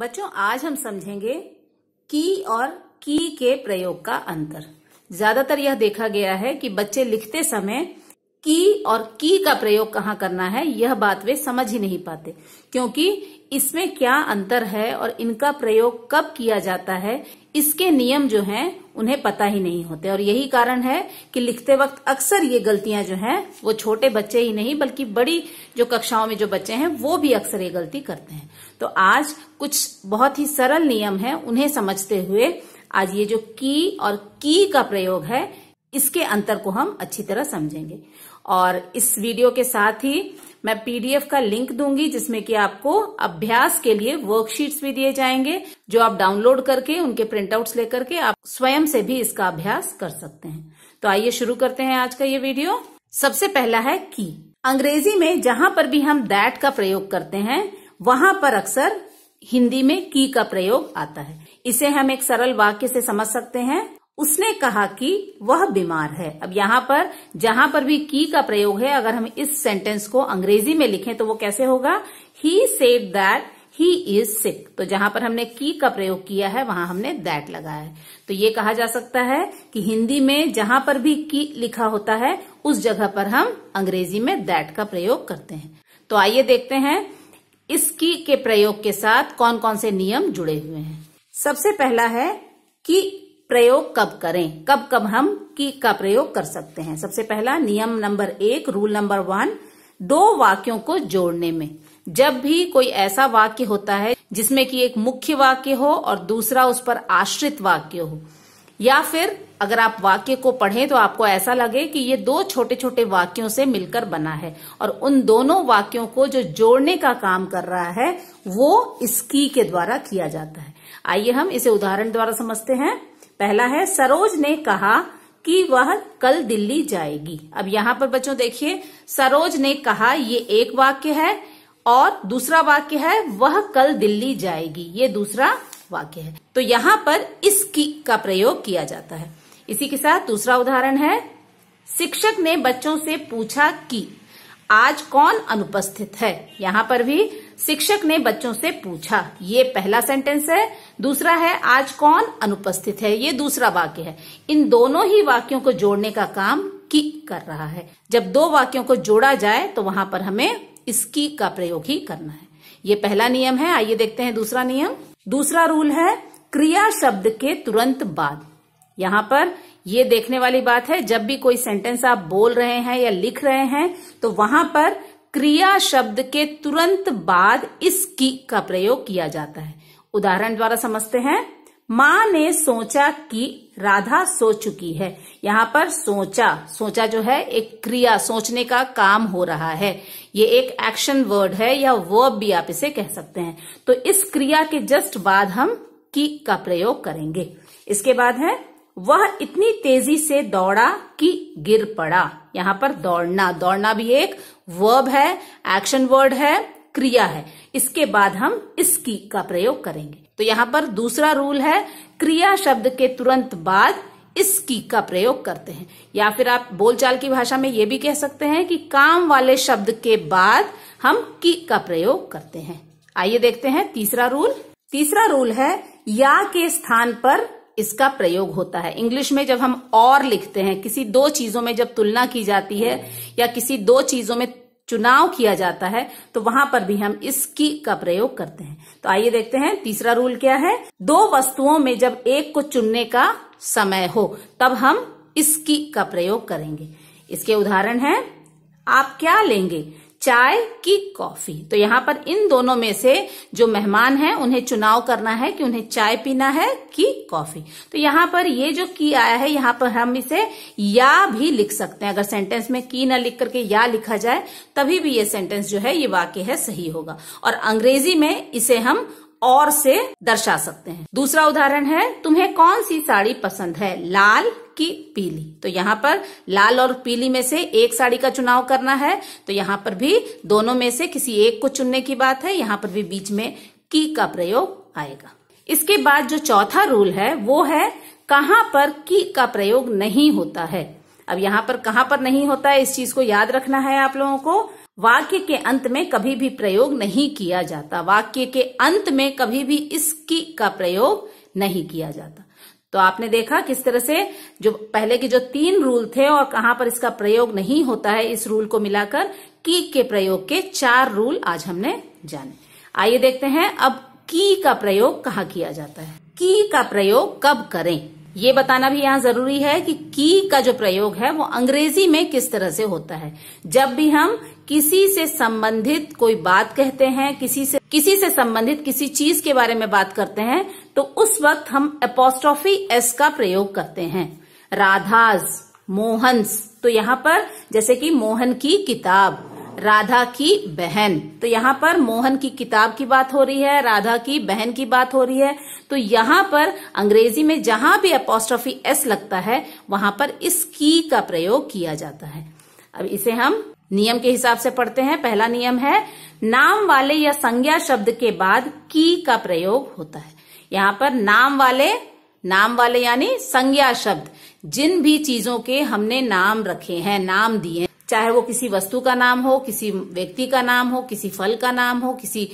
बच्चों आज हम समझेंगे की और की के प्रयोग का अंतर ज्यादातर यह देखा गया है कि बच्चे लिखते समय की और की का प्रयोग कहाँ करना है यह बात वे समझ ही नहीं पाते क्योंकि इसमें क्या अंतर है और इनका प्रयोग कब किया जाता है इसके नियम जो हैं उन्हें पता ही नहीं होते और यही कारण है कि लिखते वक्त अक्सर ये गलतियां जो हैं वो छोटे बच्चे ही नहीं बल्कि बड़ी जो कक्षाओं में जो बच्चे हैं वो भी अक्सर ये गलती करते हैं तो आज कुछ बहुत ही सरल नियम है उन्हें समझते हुए आज ये जो की और की का प्रयोग है इसके अंतर को हम अच्छी तरह समझेंगे और इस वीडियो के साथ ही मैं पीडीएफ का लिंक दूंगी जिसमें कि आपको अभ्यास के लिए वर्कशीट्स भी दिए जाएंगे जो आप डाउनलोड करके उनके प्रिंटआउट्स लेकर के आप स्वयं से भी इसका अभ्यास कर सकते हैं तो आइए शुरू करते हैं आज का ये वीडियो सबसे पहला है की अंग्रेजी में जहां पर भी हम दैट का प्रयोग करते हैं वहां पर अक्सर हिंदी में की का प्रयोग आता है इसे हम एक सरल वाक्य से समझ सकते हैं उसने कहा कि वह बीमार है अब यहां पर जहां पर भी की का प्रयोग है अगर हम इस सेंटेंस को अंग्रेजी में लिखें तो वो कैसे होगा he said that he is sick तो जहां पर हमने की का प्रयोग किया है वहां हमने दैट लगाया है तो ये कहा जा सकता है कि हिंदी में जहां पर भी की लिखा होता है उस जगह पर हम अंग्रेजी में दैट का प्रयोग करते हैं तो आइए देखते हैं इस की के प्रयोग के साथ कौन कौन से नियम जुड़े हुए हैं सबसे पहला है कि प्रयोग कब करें कब कब हम की का प्रयोग कर सकते हैं सबसे पहला नियम नंबर एक रूल नंबर वन दो वाक्यों को जोड़ने में जब भी कोई ऐसा वाक्य होता है जिसमें कि एक मुख्य वाक्य हो और दूसरा उस पर आश्रित वाक्य हो या फिर अगर आप वाक्य को पढ़ें तो आपको ऐसा लगे कि ये दो छोटे छोटे वाक्यों से मिलकर बना है और उन दोनों वाक्यों को जो जोड़ने का काम कर रहा है वो इसकी के द्वारा किया जाता है आइए हम इसे उदाहरण द्वारा समझते हैं पहला है सरोज ने कहा कि वह कल दिल्ली जाएगी अब यहाँ पर बच्चों देखिए सरोज ने कहा ये एक वाक्य है और दूसरा वाक्य है वह कल दिल्ली जाएगी ये दूसरा वाक्य है तो यहाँ पर इसकी का प्रयोग किया जाता है इसी के साथ दूसरा उदाहरण है शिक्षक ने बच्चों से पूछा कि आज कौन अनुपस्थित है यहाँ पर भी शिक्षक ने बच्चों से पूछा ये पहला सेंटेंस है दूसरा है आज कौन अनुपस्थित है ये दूसरा वाक्य है इन दोनों ही वाक्यों को जोड़ने का काम की कर रहा है जब दो वाक्यों को जोड़ा जाए तो वहां पर हमें इसकी का प्रयोग ही करना है ये पहला नियम है आइए देखते हैं दूसरा नियम दूसरा रूल है क्रिया शब्द के तुरंत बाद यहाँ पर ये देखने वाली बात है जब भी कोई सेंटेंस आप बोल रहे हैं या लिख रहे हैं तो वहां पर क्रिया शब्द के तुरंत बाद इस की का प्रयोग किया जाता है उदाहरण द्वारा समझते हैं माँ ने सोचा कि राधा सो चुकी है यहाँ पर सोचा सोचा जो है एक क्रिया सोचने का काम हो रहा है ये एक एक्शन वर्ड है या वर्ब भी आप इसे कह सकते हैं तो इस क्रिया के जस्ट बाद हम की का प्रयोग करेंगे इसके बाद है वह इतनी तेजी से दौड़ा कि गिर पड़ा यहाँ पर दौड़ना दौड़ना भी एक वर्ब है एक्शन वर्ड है क्रिया है इसके बाद हम इसकी का प्रयोग करेंगे तो यहाँ पर दूसरा रूल है क्रिया शब्द के तुरंत बाद इसकी का प्रयोग करते हैं या फिर आप बोलचाल की भाषा में ये भी कह सकते हैं कि काम वाले शब्द के बाद हम की का प्रयोग करते हैं आइए देखते हैं तीसरा रूल तीसरा रूल है या के स्थान पर इसका प्रयोग होता है इंग्लिश में जब हम और लिखते हैं किसी दो चीजों में जब तुलना की जाती है या किसी दो चीजों में चुनाव किया जाता है तो वहां पर भी हम इसकी का प्रयोग करते हैं तो आइए देखते हैं तीसरा रूल क्या है दो वस्तुओं में जब एक को चुनने का समय हो तब हम इसकी का प्रयोग करेंगे इसके उदाहरण है आप क्या लेंगे चाय की कॉफी तो यहाँ पर इन दोनों में से जो मेहमान हैं उन्हें चुनाव करना है कि उन्हें चाय पीना है कि कॉफी तो यहाँ पर ये जो की आया है यहाँ पर हम इसे या भी लिख सकते हैं अगर सेंटेंस में की ना लिख करके या लिखा जाए तभी भी ये सेंटेंस जो है ये वाक्य है सही होगा और अंग्रेजी में इसे हम और से दर्शा सकते हैं दूसरा उदाहरण है तुम्हें कौन सी साड़ी पसंद है लाल की पीली तो यहाँ पर लाल और पीली में से एक साड़ी का चुनाव करना है तो यहाँ पर भी दोनों में से किसी एक को चुनने की बात है यहाँ पर भी बीच में की का प्रयोग आएगा इसके बाद जो चौथा रूल है वो है कहाँ पर की का प्रयोग नहीं होता है अब यहाँ पर कहाँ पर नहीं होता है इस चीज को याद रखना है आप लोगों को वाक्य के अंत में कभी भी प्रयोग नहीं किया जाता वाक्य के अंत में कभी भी इसकी का प्रयोग नहीं किया जाता तो आपने देखा किस तरह से जो पहले के जो तीन रूल थे और कहां पर इसका प्रयोग नहीं होता है इस रूल को मिलाकर की के प्रयोग के चार रूल आज हमने जाने आइए देखते हैं अब की का प्रयोग कहा किया जाता है की का प्रयोग कब करें ये बताना भी यहाँ जरूरी है कि की का जो प्रयोग है वो अंग्रेजी में किस तरह से होता है जब भी हम किसी से संबंधित कोई बात कहते हैं किसी से किसी से संबंधित किसी चीज के बारे में बात करते हैं तो उस वक्त हम एपोस्ट्रॉफी एस का प्रयोग करते हैं राधाज मोहनस तो यहाँ पर जैसे कि मोहन की किताब राधा की बहन तो यहाँ पर मोहन की किताब की बात हो रही है राधा की बहन की बात हो रही है तो यहाँ पर अंग्रेजी में जहां भी अपोस्ट्रॉफी एस लगता है वहां पर इस की का प्रयोग किया जाता है अब इसे हम नियम के हिसाब से पढ़ते हैं पहला नियम है नाम वाले या संज्ञा शब्द के बाद की का प्रयोग होता है यहाँ पर नाम वाले नाम वाले यानी संज्ञा शब्द जिन भी चीजों के हमने नाम रखे हैं नाम दिए चाहे वो किसी वस्तु का नाम हो किसी व्यक्ति का नाम हो किसी फल का नाम हो किसी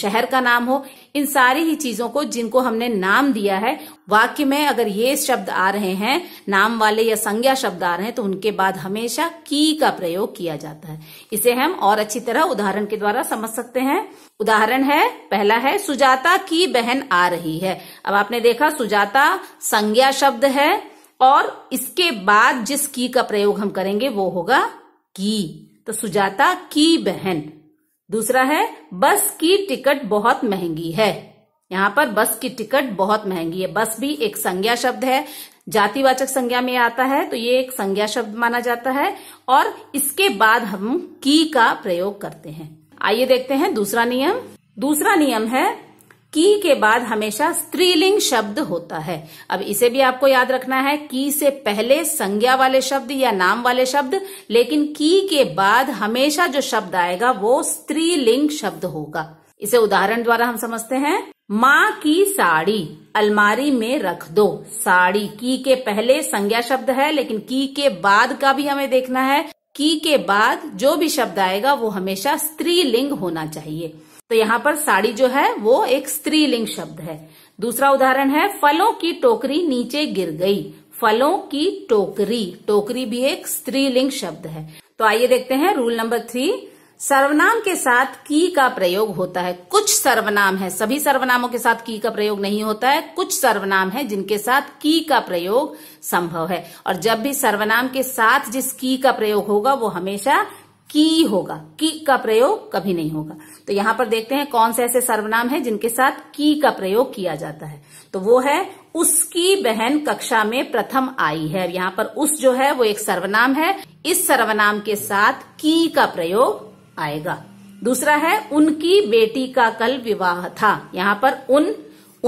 शहर का नाम हो इन सारी ही चीजों को जिनको हमने नाम दिया है वाक्य में अगर ये शब्द आ रहे हैं नाम वाले या संज्ञा शब्द आ रहे हैं तो उनके बाद हमेशा की का प्रयोग किया जाता है इसे हम और अच्छी तरह उदाहरण के द्वारा समझ सकते हैं उदाहरण है पहला है सुजाता की बहन आ रही है अब आपने देखा सुजाता संज्ञा शब्द है और इसके बाद जिस की का प्रयोग हम करेंगे वो होगा की तो सुजाता की बहन दूसरा है बस की टिकट बहुत महंगी है यहां पर बस की टिकट बहुत महंगी है बस भी एक संज्ञा शब्द है जातिवाचक संज्ञा में आता है तो ये एक संज्ञा शब्द माना जाता है और इसके बाद हम की का प्रयोग करते हैं आइए देखते हैं दूसरा नियम दूसरा नियम है की के बाद हमेशा स्त्रीलिंग शब्द होता है अब इसे भी आपको याद रखना है की से पहले संज्ञा वाले शब्द या नाम वाले शब्द लेकिन की के बाद हमेशा जो शब्द आएगा वो स्त्रीलिंग शब्द होगा इसे उदाहरण द्वारा हम समझते हैं माँ की साड़ी अलमारी में रख दो साड़ी की के पहले संज्ञा शब्द है लेकिन की के बाद का भी हमें देखना है की के बाद जो भी शब्द आएगा वो हमेशा स्त्रीलिंग होना चाहिए तो यहाँ पर साड़ी जो है वो एक स्त्रीलिंग शब्द है दूसरा उदाहरण है फलों की टोकरी नीचे गिर गई फलों की टोकरी टोकरी भी एक स्त्रीलिंग शब्द है तो आइए देखते हैं रूल नंबर थ्री सर्वनाम के साथ की का प्रयोग होता है कुछ सर्वनाम है सभी सर्वनामों के साथ की का प्रयोग नहीं होता है कुछ सर्वनाम है जिनके साथ की का प्रयोग संभव है और जब भी सर्वनाम के साथ जिस की का प्रयोग होगा वो हमेशा की होगा की का प्रयोग कभी नहीं होगा तो यहां पर देखते हैं कौन से ऐसे सर्वनाम है जिनके साथ की का प्रयोग किया जाता है तो वो है उसकी बहन कक्षा में प्रथम आई है यहां पर उस जो है वो एक सर्वनाम है इस सर्वनाम के साथ की का प्रयोग आएगा दूसरा है उनकी बेटी का कल विवाह था यहां पर उन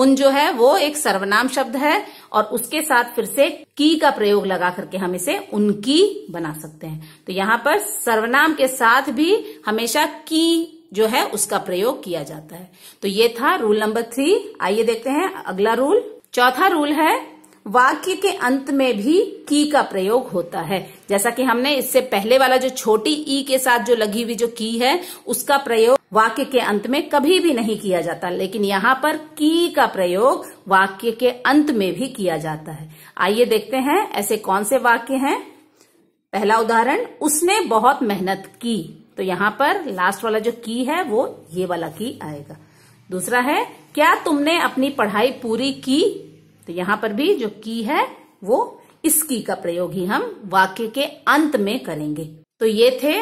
उन जो है वो एक सर्वनाम शब्द है और उसके साथ फिर से की का प्रयोग लगा करके हम इसे उनकी बना सकते हैं तो यहाँ पर सर्वनाम के साथ भी हमेशा की जो है उसका प्रयोग किया जाता है तो ये था रूल नंबर थ्री आइए देखते हैं अगला रूल चौथा रूल है वाक्य के अंत में भी की का प्रयोग होता है जैसा कि हमने इससे पहले वाला जो छोटी ई के साथ जो लगी हुई जो की है उसका प्रयोग वाक्य के अंत में कभी भी नहीं किया जाता लेकिन यहाँ पर की का प्रयोग वाक्य के अंत में भी किया जाता है आइए देखते हैं ऐसे कौन से वाक्य हैं पहला उदाहरण उसने बहुत मेहनत की तो यहाँ पर लास्ट वाला जो की है वो ये वाला की आएगा दूसरा है क्या तुमने अपनी पढ़ाई पूरी की तो यहां पर भी जो की है वो इसकी का प्रयोग ही हम वाक्य के अंत में करेंगे तो ये थे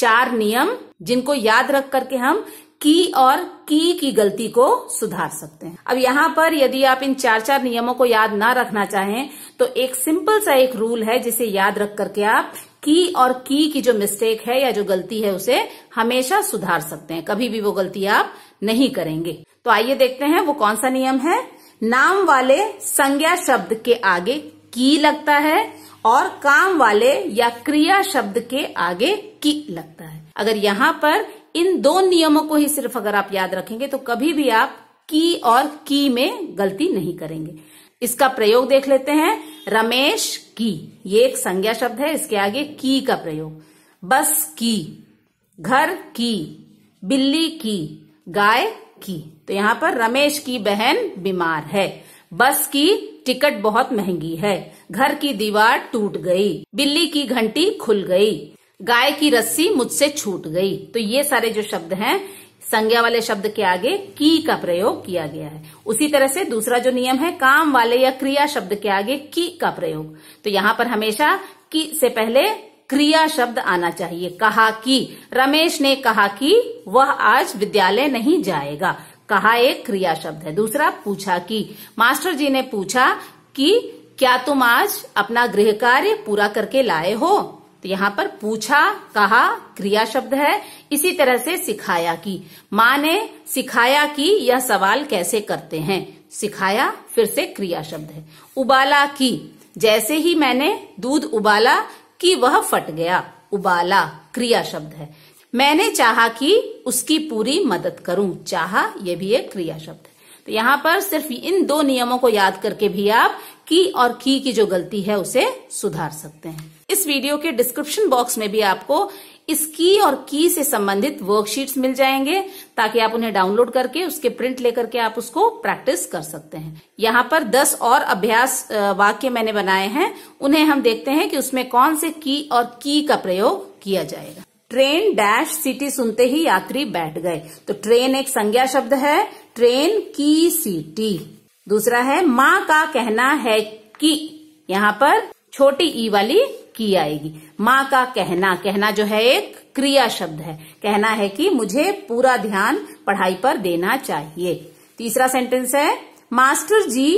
चार नियम जिनको याद रख करके हम की और की की गलती को सुधार सकते हैं अब यहाँ पर यदि आप इन चार चार नियमों को याद ना रखना चाहें तो एक सिंपल सा एक रूल है जिसे याद रख करके आप की और की की जो मिस्टेक है या जो गलती है उसे हमेशा सुधार सकते हैं कभी भी वो गलती आप नहीं करेंगे तो आइए देखते हैं वो कौन सा नियम है नाम वाले संज्ञा शब्द के आगे की लगता है और काम वाले या क्रिया शब्द के आगे की लगता है अगर यहाँ पर इन दो नियमों को ही सिर्फ अगर आप याद रखेंगे तो कभी भी आप की और की में गलती नहीं करेंगे इसका प्रयोग देख लेते हैं रमेश की ये एक संज्ञा शब्द है इसके आगे की का प्रयोग बस की घर की बिल्ली की गाय की तो यहाँ पर रमेश की बहन बीमार है बस की टिकट बहुत महंगी है घर की दीवार टूट गई बिल्ली की घंटी खुल गई गाय की रस्सी मुझसे छूट गई तो ये सारे जो शब्द हैं संज्ञा वाले शब्द के आगे की का प्रयोग किया गया है उसी तरह से दूसरा जो नियम है काम वाले या क्रिया शब्द के आगे की का प्रयोग तो यहाँ पर हमेशा की से पहले क्रिया शब्द आना चाहिए कहा कि रमेश ने कहा कि वह आज विद्यालय नहीं जाएगा कहा एक क्रिया शब्द है दूसरा पूछा कि मास्टर जी ने पूछा कि क्या तुम आज अपना गृह कार्य पूरा करके लाए हो तो यहाँ पर पूछा कहा क्रिया शब्द है इसी तरह से सिखाया कि माँ ने सिखाया कि यह सवाल कैसे करते हैं सिखाया फिर से क्रिया शब्द है उबाला की जैसे ही मैंने दूध उबाला कि वह फट गया उबाला क्रिया शब्द है मैंने चाहा कि उसकी पूरी मदद करूं चाहा यह भी एक क्रिया शब्द है तो यहाँ पर सिर्फ इन दो नियमों को याद करके भी आप की और की की जो गलती है उसे सुधार सकते हैं इस वीडियो के डिस्क्रिप्शन बॉक्स में भी आपको इसकी और की से संबंधित वर्कशीट्स मिल जाएंगे ताकि आप उन्हें डाउनलोड करके उसके प्रिंट लेकर के आप उसको प्रैक्टिस कर सकते हैं यहाँ पर 10 और अभ्यास वाक्य मैंने बनाए हैं उन्हें हम देखते हैं कि उसमें कौन से की और की का प्रयोग किया जाएगा ट्रेन डैश सिटी सुनते ही यात्री बैठ गए तो ट्रेन एक संज्ञा शब्द है ट्रेन की सिटी दूसरा है माँ का कहना है कि यहाँ पर छोटी ई वाली की आएगी माँ का कहना कहना जो है एक क्रिया शब्द है कहना है कि मुझे पूरा ध्यान पढ़ाई पर देना चाहिए तीसरा सेंटेंस है मास्टर जी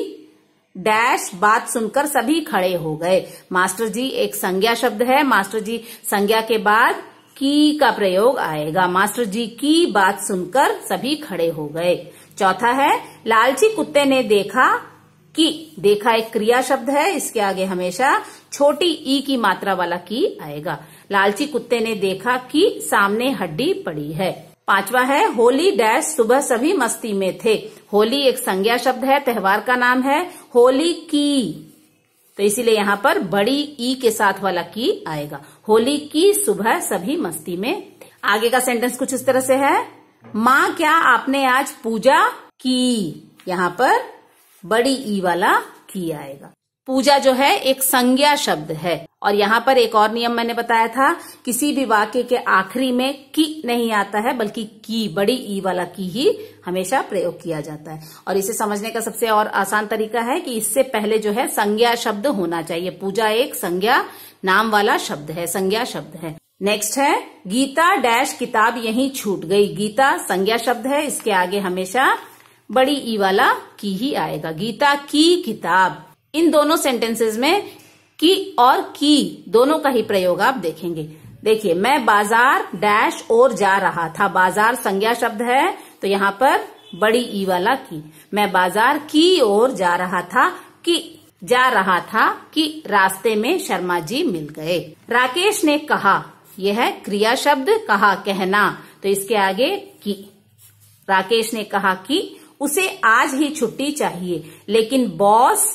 डैश बात सुनकर सभी खड़े हो गए मास्टर जी एक संज्ञा शब्द है मास्टर जी संज्ञा के बाद की का प्रयोग आएगा मास्टर जी की बात सुनकर सभी खड़े हो गए चौथा है लालची कुत्ते ने देखा की देखा एक क्रिया शब्द है इसके आगे हमेशा छोटी ई की मात्रा वाला की आएगा लालची कुत्ते ने देखा कि सामने हड्डी पड़ी है पांचवा है होली डैश सुबह सभी मस्ती में थे होली एक संज्ञा शब्द है त्योहार का नाम है होली की तो इसीलिए यहाँ पर बड़ी ई के साथ वाला की आएगा होली की सुबह सभी मस्ती में थे आगे का सेंटेंस कुछ इस तरह से है माँ क्या आपने आज पूजा की यहाँ पर बड़ी ई वाला की आएगा पूजा जो है एक संज्ञा शब्द है और यहाँ पर एक और नियम मैंने बताया था किसी भी वाक्य के आखिरी में की नहीं आता है बल्कि की बड़ी ई वाला की ही हमेशा प्रयोग किया जाता है और इसे समझने का सबसे और आसान तरीका है कि इससे पहले जो है संज्ञा शब्द होना चाहिए पूजा एक संज्ञा नाम वाला शब्द है संज्ञा शब्द है नेक्स्ट है गीता डैश किताब यही छूट गई गीता संज्ञा शब्द है इसके आगे हमेशा बड़ी ई वाला की ही आएगा गीता की किताब इन दोनों सेंटेंसेस में की और की दोनों का ही प्रयोग आप देखेंगे देखिए मैं बाजार डैश और जा रहा था बाजार संज्ञा शब्द है तो यहाँ पर बड़ी ई वाला की मैं बाजार की ओर जा रहा था कि जा रहा था कि रास्ते में शर्मा जी मिल गए राकेश ने कहा यह है क्रिया शब्द कहा कहना तो इसके आगे की राकेश ने कहा कि उसे आज ही छुट्टी चाहिए लेकिन बॉस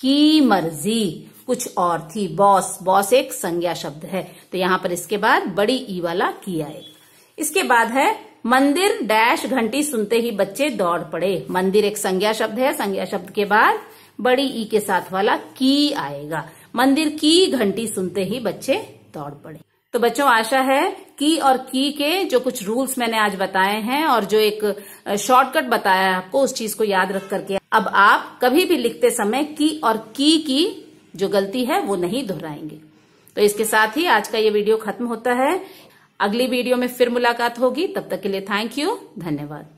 की मर्जी कुछ और थी बॉस बॉस एक संज्ञा शब्द है तो यहां पर इसके बाद बड़ी ई वाला की आएगा इसके बाद है मंदिर डैश घंटी सुनते ही बच्चे दौड़ पड़े मंदिर एक संज्ञा शब्द है संज्ञा शब्द के बाद बड़ी ई के साथ वाला की आएगा मंदिर की घंटी सुनते ही बच्चे दौड़ पड़े तो बच्चों आशा है की और की के जो कुछ रूल्स मैंने आज बताए हैं और जो एक शॉर्टकट बताया आपको उस चीज को याद रख करके अब आप कभी भी लिखते समय की और की की जो गलती है वो नहीं दोहराएंगे तो इसके साथ ही आज का ये वीडियो खत्म होता है अगली वीडियो में फिर मुलाकात होगी तब तक के लिए थैंक यू धन्यवाद